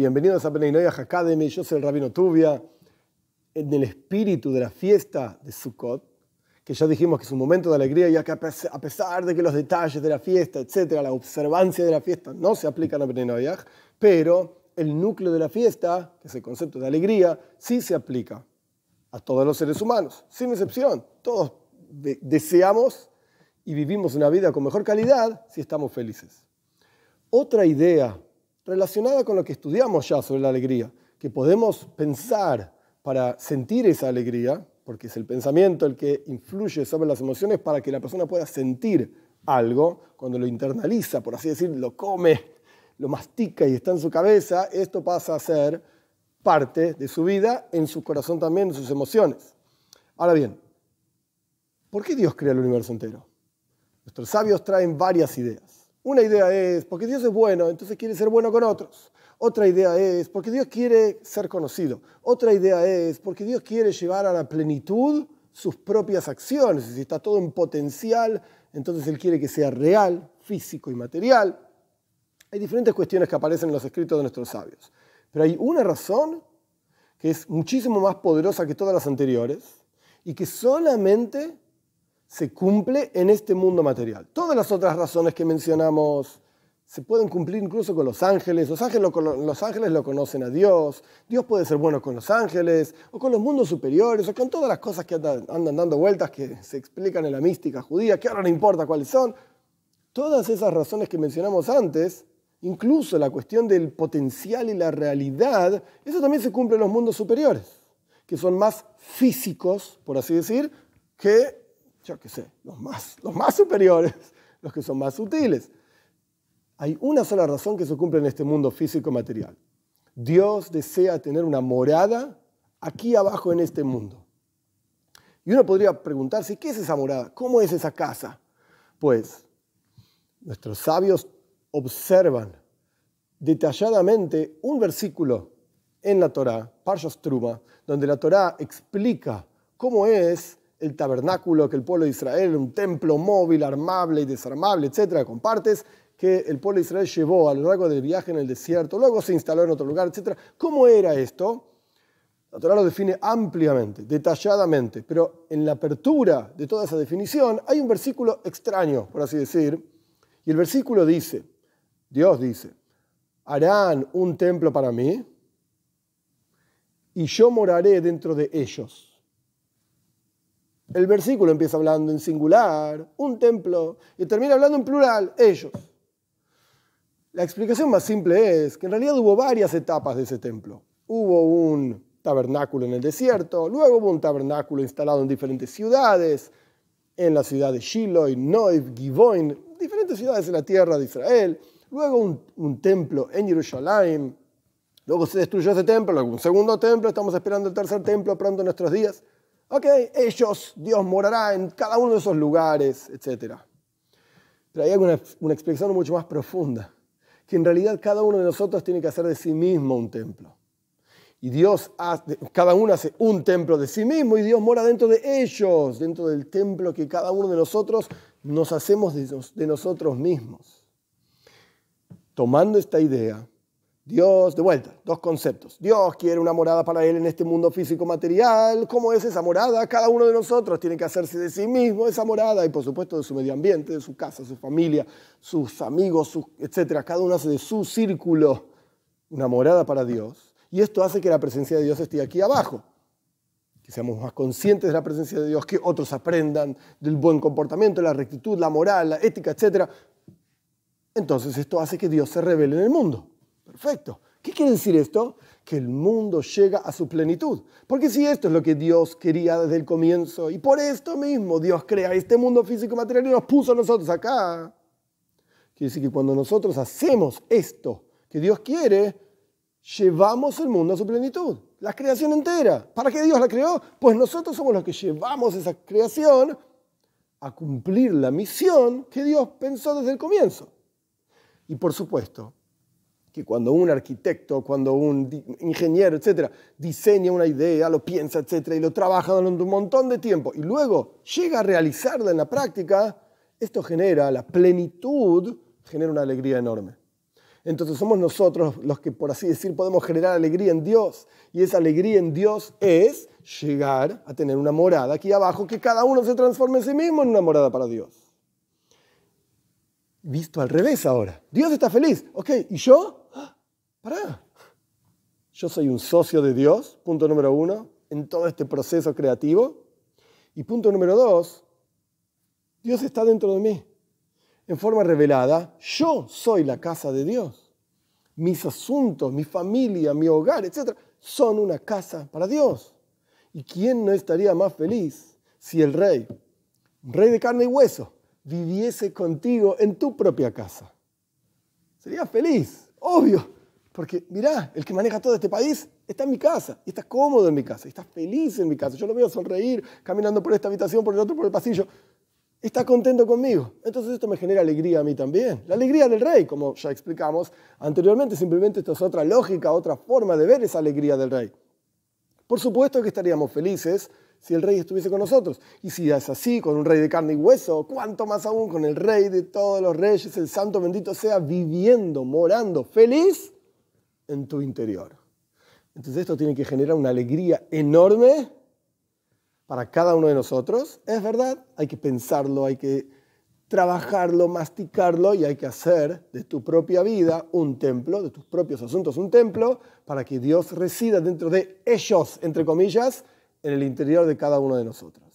Bienvenidos a Beneinoyah Academy, yo soy el Rabino Tubia. En el espíritu de la fiesta de Sukkot, que ya dijimos que es un momento de alegría, ya que a pesar de que los detalles de la fiesta, etcétera, la observancia de la fiesta no se aplican a Beneinoyah, pero el núcleo de la fiesta, que es el concepto de alegría, sí se aplica a todos los seres humanos, sin excepción. Todos deseamos y vivimos una vida con mejor calidad si estamos felices. Otra idea relacionada con lo que estudiamos ya sobre la alegría, que podemos pensar para sentir esa alegría, porque es el pensamiento el que influye sobre las emociones para que la persona pueda sentir algo, cuando lo internaliza, por así decir, lo come, lo mastica y está en su cabeza, esto pasa a ser parte de su vida, en su corazón también, en sus emociones. Ahora bien, ¿por qué Dios crea el universo entero? Nuestros sabios traen varias ideas. Una idea es, porque Dios es bueno, entonces quiere ser bueno con otros. Otra idea es, porque Dios quiere ser conocido. Otra idea es, porque Dios quiere llevar a la plenitud sus propias acciones. Si está todo en potencial, entonces Él quiere que sea real, físico y material. Hay diferentes cuestiones que aparecen en los escritos de nuestros sabios. Pero hay una razón que es muchísimo más poderosa que todas las anteriores y que solamente se cumple en este mundo material. Todas las otras razones que mencionamos se pueden cumplir incluso con los ángeles. Los ángeles, los ángeles lo conocen a Dios. Dios puede ser bueno con los ángeles, o con los mundos superiores, o con todas las cosas que andan, andan dando vueltas que se explican en la mística judía, que ahora no importa cuáles son. Todas esas razones que mencionamos antes, incluso la cuestión del potencial y la realidad, eso también se cumple en los mundos superiores, que son más físicos, por así decir, que yo qué sé, los más, los más superiores, los que son más sutiles. Hay una sola razón que se cumple en este mundo físico material. Dios desea tener una morada aquí abajo en este mundo. Y uno podría preguntarse, ¿qué es esa morada? ¿Cómo es esa casa? Pues nuestros sabios observan detalladamente un versículo en la Torá, Parshas Truma, donde la Torá explica cómo es el tabernáculo que el pueblo de Israel, un templo móvil, armable y desarmable, etcétera, con partes que el pueblo de Israel llevó a lo largo del viaje en el desierto, luego se instaló en otro lugar, etcétera. ¿Cómo era esto? La lo define ampliamente, detalladamente, pero en la apertura de toda esa definición hay un versículo extraño, por así decir, y el versículo dice, Dios dice, harán un templo para mí y yo moraré dentro de ellos. El versículo empieza hablando en singular, un templo, y termina hablando en plural, ellos. La explicación más simple es que en realidad hubo varias etapas de ese templo. Hubo un tabernáculo en el desierto, luego hubo un tabernáculo instalado en diferentes ciudades, en la ciudad de Shiloh, Noib, Givoin, diferentes ciudades en la tierra de Israel, luego un, templo en Jerusalén, luego se destruyó ese templo, luego un segundo templo, estamos esperando el tercer templo pronto en nuestros días. Ok, ellos, Dios morará en cada uno de esos lugares, etc. Traía una, expresión mucho más profunda, que en realidad cada uno de nosotros tiene que hacer de sí mismo un templo. Y Dios, cada uno hace un templo de sí mismo y Dios mora dentro de ellos, dentro del templo que cada uno de nosotros nos hacemos de nosotros mismos. Tomando esta idea, Dios, de vuelta, dos conceptos. Dios quiere una morada para Él en este mundo físico material. ¿Cómo es esa morada? Cada uno de nosotros tiene que hacerse de sí mismo esa morada y por supuesto de su medio ambiente, de su casa, su familia, sus amigos, etc. Cada uno hace de su círculo una morada para Dios. Y esto hace que la presencia de Dios esté aquí abajo. Que seamos más conscientes de la presencia de Dios, que otros aprendan del buen comportamiento, la rectitud, la moral, la ética, etc. Entonces esto hace que Dios se revele en el mundo. Perfecto. ¿Qué quiere decir esto? Que el mundo llega a su plenitud. Porque si esto es lo que Dios quería desde el comienzo, y por esto mismo Dios crea este mundo físico material y nos puso a nosotros acá, quiere decir que cuando nosotros hacemos esto que Dios quiere, llevamos el mundo a su plenitud. La creación entera. ¿Para qué Dios la creó? Pues nosotros somos los que llevamos esa creación a cumplir la misión que Dios pensó desde el comienzo. Y por supuesto, que cuando un arquitecto, cuando un ingeniero, etcétera, diseña una idea, lo piensa, etcétera, y lo trabaja durante un montón de tiempo y luego llega a realizarla en la práctica, esto genera la plenitud, genera una alegría enorme. Entonces somos nosotros los que, por así decir, podemos generar alegría en Dios. Y esa alegría en Dios es llegar a tener una morada aquí abajo, que cada uno se transforme en sí mismo en una morada para Dios. Visto al revés ahora. Dios está feliz. Ok, ¿y yo? pará, yo soy un socio de Dios, punto número uno, en todo este proceso creativo. Y punto número dos, Dios está dentro de mí. En forma revelada, yo soy la casa de Dios. Mis asuntos, mi familia, mi hogar, etc., son una casa para Dios. ¿Y quién no estaría más feliz si el rey, rey de carne y hueso, viviese contigo en tu propia casa? Sería feliz, obvio porque mirá, el que maneja todo este país está en mi casa, y está cómodo en mi casa, y está feliz en mi casa. Yo lo veo sonreír, caminando por esta habitación, por el otro, por el pasillo. Está contento conmigo. Entonces esto me genera alegría a mí también. La alegría del rey, como ya explicamos anteriormente, simplemente esto es otra lógica, otra forma de ver esa alegría del rey. Por supuesto que estaríamos felices si el rey estuviese con nosotros. Y si es así, con un rey de carne y hueso, cuánto más aún con el rey de todos los reyes, el santo bendito sea, viviendo, morando, feliz en tu interior. Entonces esto tiene que generar una alegría enorme para cada uno de nosotros. Es verdad, hay que pensarlo, hay que trabajarlo, masticarlo y hay que hacer de tu propia vida un templo, de tus propios asuntos un templo, para que Dios resida dentro de ellos, entre comillas, en el interior de cada uno de nosotros.